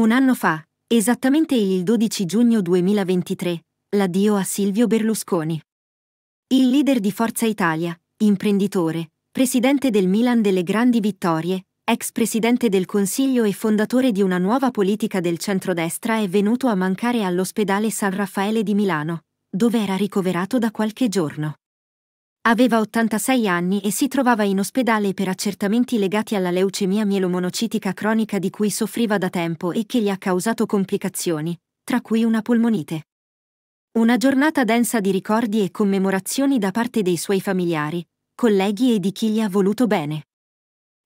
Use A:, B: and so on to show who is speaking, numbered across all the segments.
A: Un anno fa, esattamente il 12 giugno 2023, l'addio a Silvio Berlusconi. Il leader di Forza Italia, imprenditore, presidente del Milan delle grandi vittorie, ex presidente del Consiglio e fondatore di una nuova politica del centrodestra è venuto a mancare all'ospedale San Raffaele di Milano, dove era ricoverato da qualche giorno. Aveva 86 anni e si trovava in ospedale per accertamenti legati alla leucemia mielomonocitica cronica di cui soffriva da tempo e che gli ha causato complicazioni, tra cui una polmonite. Una giornata densa di ricordi e commemorazioni da parte dei suoi familiari, colleghi e di chi gli ha voluto bene.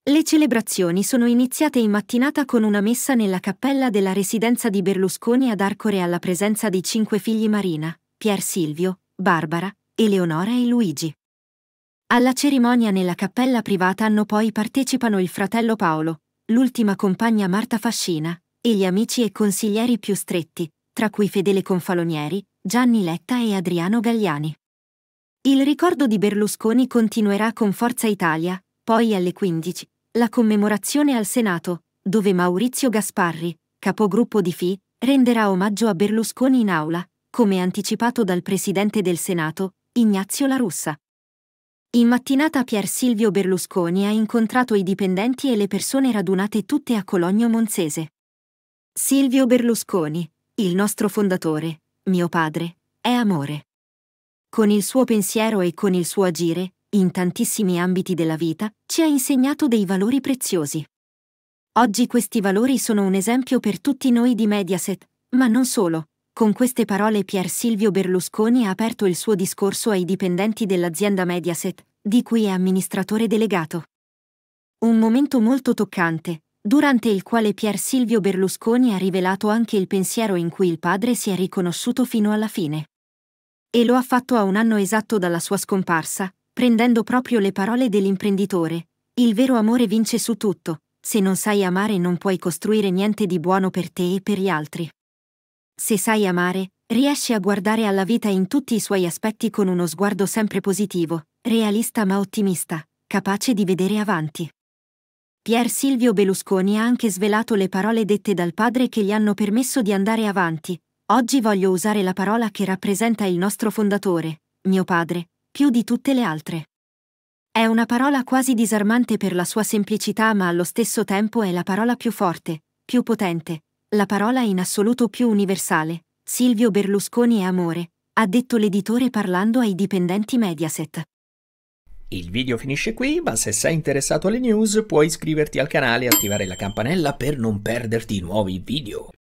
A: Le celebrazioni sono iniziate in mattinata con una messa nella cappella della residenza di Berlusconi ad Arcore alla presenza dei cinque figli Marina, Pier Silvio, Barbara, Eleonora e Luigi. Alla cerimonia nella cappella privata hanno poi partecipano il fratello Paolo, l'ultima compagna Marta Fascina, e gli amici e consiglieri più stretti, tra cui Fedele Confalonieri, Gianni Letta e Adriano Gagliani. Il ricordo di Berlusconi continuerà con Forza Italia, poi alle 15, la commemorazione al Senato, dove Maurizio Gasparri, capogruppo di FI, renderà omaggio a Berlusconi in aula, come anticipato dal presidente del Senato, Ignazio La Russa. In mattinata Pier Silvio Berlusconi ha incontrato i dipendenti e le persone radunate tutte a Cologno Monzese. Silvio Berlusconi, il nostro fondatore, mio padre, è amore. Con il suo pensiero e con il suo agire, in tantissimi ambiti della vita, ci ha insegnato dei valori preziosi. Oggi questi valori sono un esempio per tutti noi di Mediaset, ma non solo, con queste parole Pier Silvio Berlusconi ha aperto il suo discorso ai dipendenti dell'azienda Mediaset, di cui è amministratore delegato. Un momento molto toccante, durante il quale Pier Silvio Berlusconi ha rivelato anche il pensiero in cui il padre si è riconosciuto fino alla fine. E lo ha fatto a un anno esatto dalla sua scomparsa, prendendo proprio le parole dell'imprenditore. Il vero amore vince su tutto, se non sai amare non puoi costruire niente di buono per te e per gli altri. Se sai amare, riesci a guardare alla vita in tutti i suoi aspetti con uno sguardo sempre positivo, realista ma ottimista, capace di vedere avanti. Pier Silvio Berlusconi ha anche svelato le parole dette dal padre che gli hanno permesso di andare avanti. Oggi voglio usare la parola che rappresenta il nostro fondatore, mio padre, più di tutte le altre. È una parola quasi disarmante per la sua semplicità ma allo stesso tempo è la parola più forte, più potente, la parola in assoluto più universale, Silvio Berlusconi è amore, ha detto l'editore parlando ai dipendenti Mediaset. Il video finisce qui, ma se sei interessato alle news puoi iscriverti al canale e attivare la campanella per non perderti nuovi video.